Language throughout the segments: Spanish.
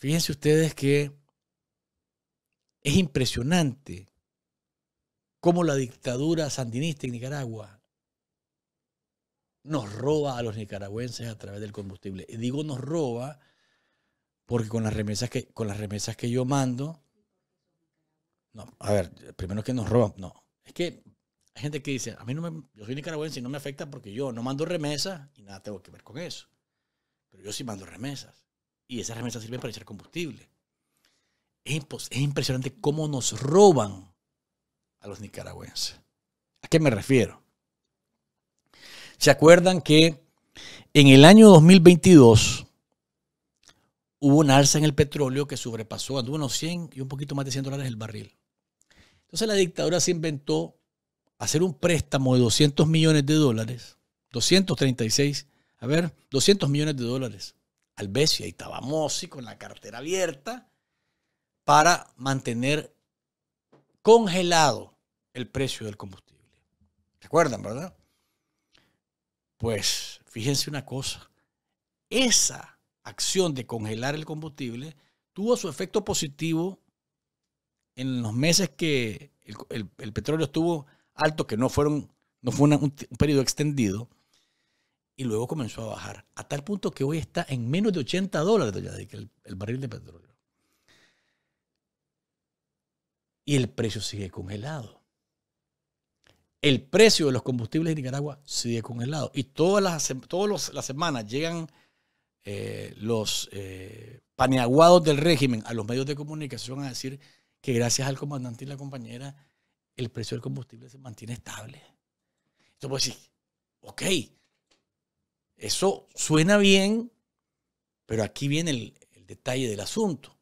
Fíjense ustedes que es impresionante cómo la dictadura sandinista en Nicaragua nos roba a los nicaragüenses a través del combustible. Y digo nos roba porque con las remesas que, con las remesas que yo mando, no, a ver, primero que nos roban, no. Es que hay gente que dice, a mí no me, yo soy nicaragüense y no me afecta porque yo no mando remesas y nada tengo que ver con eso. Pero yo sí mando remesas y esas remesas sirven para echar combustible. Es, impresionante cómo nos roban a los nicaragüenses. ¿A qué me refiero? ¿Se acuerdan que en el año 2022 hubo una alza en el petróleo que sobrepasó, a unos 100 y un poquito más de 100 dólares el barril? Entonces la dictadura se inventó hacer un préstamo de 200 millones de dólares, 236, a ver, 200 millones de dólares Albesia y Ahí estaba con la cartera abierta para mantener congelado el precio del combustible. ¿Se acuerdan, verdad? Pues fíjense una cosa, esa acción de congelar el combustible tuvo su efecto positivo en los meses que el, petróleo estuvo alto, que no fueron, no fue un, un periodo extendido, y luego comenzó a bajar, a tal punto que hoy está en menos de 80 dólares el, el barril de petróleo. Y el precio sigue congelado. El precio de los combustibles en Nicaragua sigue congelado. Y todas las, todas las semanas llegan eh, los eh, paneaguados del régimen a los medios de comunicación a decir que gracias al comandante y la compañera el precio del combustible se mantiene estable. Entonces, pues sí, ok, eso suena bien, pero aquí viene el, detalle del asunto.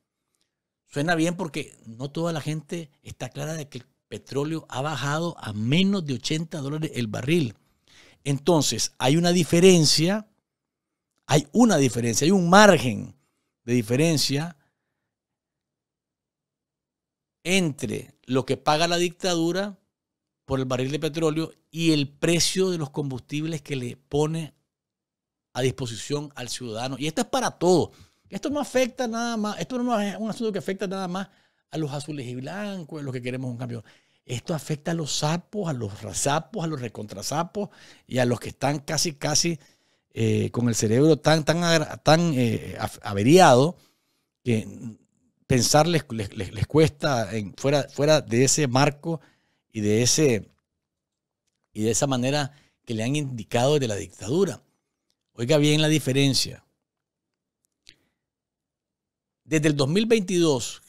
Suena bien porque no toda la gente está clara de que el petróleo ha bajado a menos de 80 dólares el barril. Entonces, hay una diferencia, hay una diferencia, hay un margen de diferencia entre lo que paga la dictadura por el barril de petróleo y el precio de los combustibles que le pone a disposición al ciudadano. Y esto es para todos. Esto no afecta nada más, esto no es un asunto que afecta nada más a los azules y blancos, los que queremos un cambio. Esto afecta a los sapos, a los rasapos a los recontrasapos y a los que están casi, casi eh, con el cerebro tan, tan, tan eh, averiado que pensarles les, cuesta en, fuera, fuera de ese marco y de, ese, y de esa manera que le han indicado de la dictadura. Oiga bien la diferencia. Desde el 2022,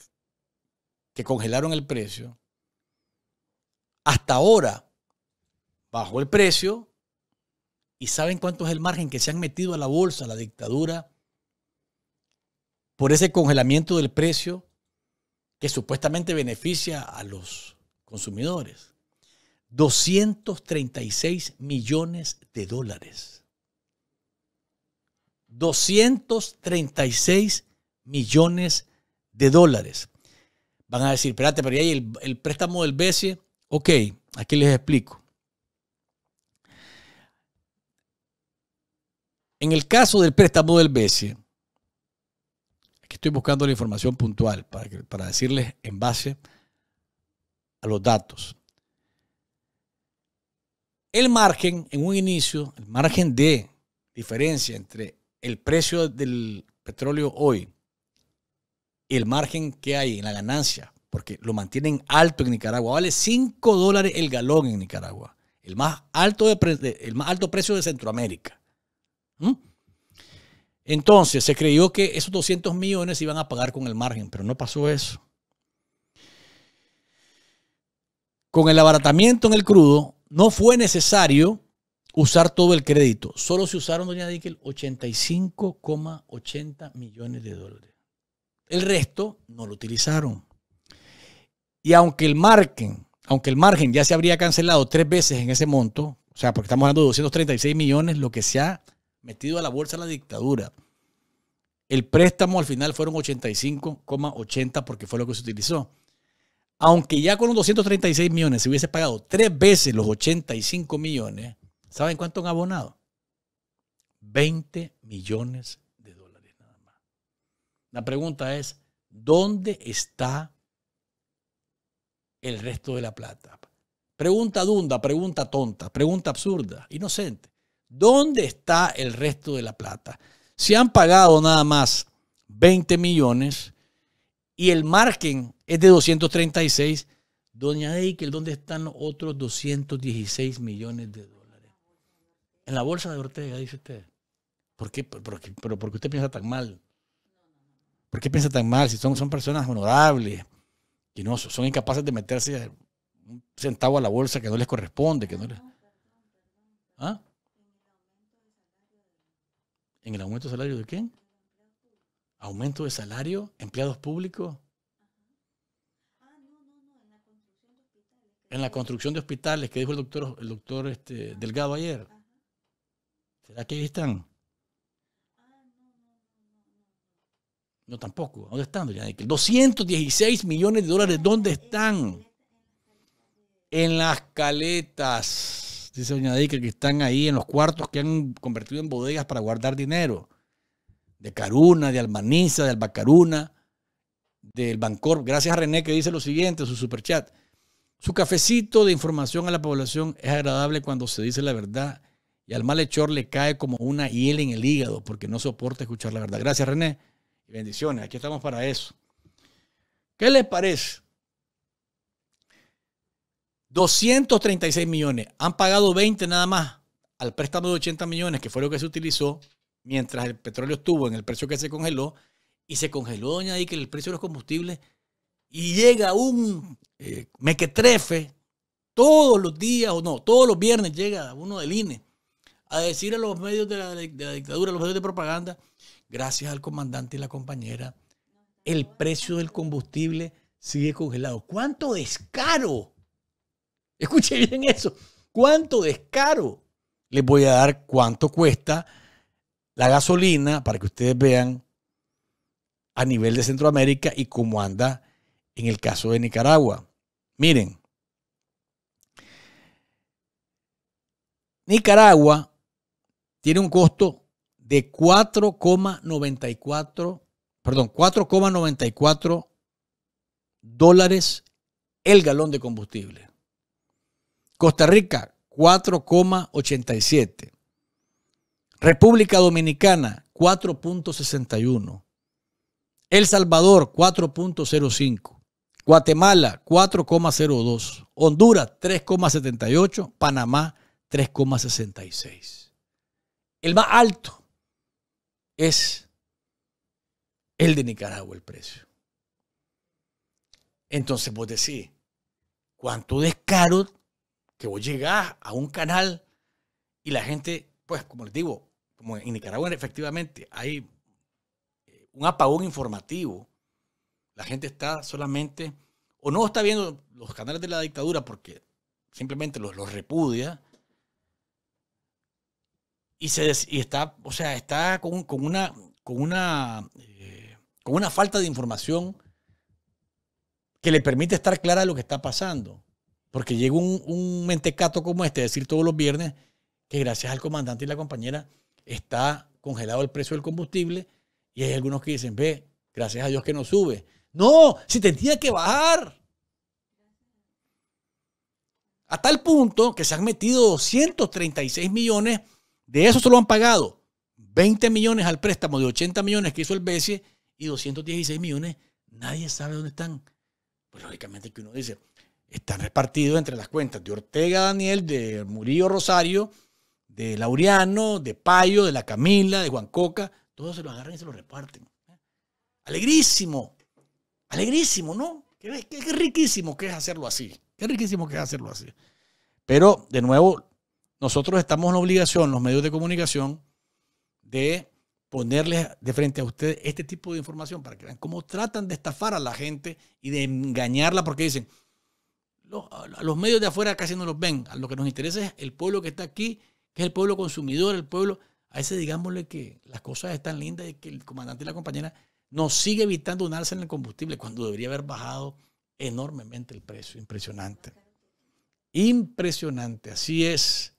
que congelaron el precio, hasta ahora bajó el precio y saben cuánto es el margen que se han metido a la bolsa, la dictadura, por ese congelamiento del precio que supuestamente beneficia a los consumidores. 236 millones de dólares. 236 millones de dólares. Van a decir, espérate, pero ahí el, préstamo del BCE. Ok, aquí les explico. En el caso del préstamo del BCE, aquí estoy buscando la información puntual para, para decirles en base a los datos. El margen en un inicio, el margen de diferencia entre el precio del petróleo hoy, el margen que hay en la ganancia, porque lo mantienen alto en Nicaragua, vale 5 dólares el galón en Nicaragua, el más alto, de, el más alto precio de Centroamérica. Entonces, se creyó que esos 200 millones se iban a pagar con el margen, pero no pasó eso. Con el abaratamiento en el crudo, no fue necesario usar todo el crédito. Solo se usaron, doña Dickel, 85,80 millones de dólares. El resto no lo utilizaron. Y aunque el margen, aunque el margen ya se habría cancelado tres veces en ese monto, o sea, porque estamos hablando de 236 millones, lo que se ha metido a la bolsa la dictadura. El préstamo al final fueron 85,80 porque fue lo que se utilizó. Aunque ya con los 236 millones se hubiese pagado tres veces los 85 millones, ¿Saben cuánto han abonado? 20 millones de dólares nada más. La pregunta es, ¿dónde está el resto de la plata? Pregunta dunda, pregunta tonta, pregunta absurda, inocente. ¿Dónde está el resto de la plata? Si han pagado nada más 20 millones y el margen es de 236. Doña Eichel, ¿dónde están los otros 216 millones de dólares? en la bolsa de Ortega, dice usted. ¿Por qué, por, qué usted piensa tan mal? ¿Por qué piensa tan mal? Si son, son personas honorables, que no son incapaces de meterse un centavo a la bolsa que no les corresponde, que no les... ¿Ah? ¿En el aumento de salario de quién? ¿Aumento de salario? ¿Empleados públicos? En la construcción de hospitales que dijo el doctor, el doctor este, Delgado ayer. ¿Será que ahí están? No tampoco. ¿Dónde están, doña 216 millones de dólares, ¿dónde están? En las caletas, dice doña Dicker, que están ahí en los cuartos que han convertido en bodegas para guardar dinero. De Caruna, de Almaniza, de Albacaruna, del Bancor. Gracias a René que dice lo siguiente, su superchat. Su cafecito de información a la población es agradable cuando se dice la verdad y al malhechor le cae como una hiel en el hígado porque no soporta escuchar la verdad. Gracias, René. Y bendiciones. Aquí estamos para eso. ¿Qué les parece? 236 millones. Han pagado 20 nada más al préstamo de 80 millones, que fue lo que se utilizó mientras el petróleo estuvo en el precio que se congeló. Y se congeló, doña que el precio de los combustibles. Y llega un eh, mequetrefe todos los días, o no, todos los viernes llega uno del INE a decir a los medios de la, dictadura, a los medios de propaganda, gracias al comandante y la compañera, el precio del combustible sigue congelado. ¿Cuánto descaro? Escuche bien eso. ¿Cuánto descaro? Les voy a dar cuánto cuesta la gasolina para que ustedes vean a nivel de Centroamérica y cómo anda en el caso de Nicaragua. Miren, Nicaragua tiene un costo de 4,94, perdón, 4,94 dólares el galón de combustible. Costa Rica, 4,87. República Dominicana, 4.61. El Salvador, 4.05. Guatemala, 4,02. Honduras, 3,78. Panamá, 3,66. El más alto es el de Nicaragua, el precio. Entonces vos decís, ¿cuánto descaro que vos llegás a un canal y la gente, pues como les digo, como en Nicaragua efectivamente hay eh, un apagón informativo, la gente está solamente, o no está viendo los canales de la dictadura porque simplemente los, los repudia, y, se, está, o sea, está con, una, con una, eh, con una falta de información que le permite estar clara de lo que está pasando. Porque llega un, mentecato como este decir todos los viernes que gracias al comandante y la compañera está congelado el precio del combustible y hay algunos que dicen, ve, gracias a Dios que no sube. No, si tenía que bajar. A tal punto que se han metido 136 millones de eso solo han pagado 20 millones al préstamo de 80 millones que hizo el BCE y 216 millones, nadie sabe dónde están. Pues lógicamente que uno dice, están repartidos entre las cuentas de Ortega Daniel, de Murillo Rosario, de Laureano, de Payo, de la Camila, de Juan Coca, todos se lo agarran y se lo reparten. Alegrísimo, alegrísimo, ¿no? Qué, qué, qué riquísimo que es hacerlo así, qué riquísimo que es hacerlo así. Pero, de nuevo, nosotros estamos en la obligación, los medios de comunicación, de ponerles de frente a ustedes este tipo de información para que vean cómo tratan de estafar a la gente y de engañarla porque dicen, los, los medios de afuera casi no los ven, a lo que nos interesa es el pueblo que está aquí, que es el pueblo consumidor, el pueblo, a ese digámosle que las cosas están lindas y que el comandante y la compañera nos sigue evitando un alza en el combustible cuando debería haber bajado enormemente el precio, impresionante. Impresionante, así es.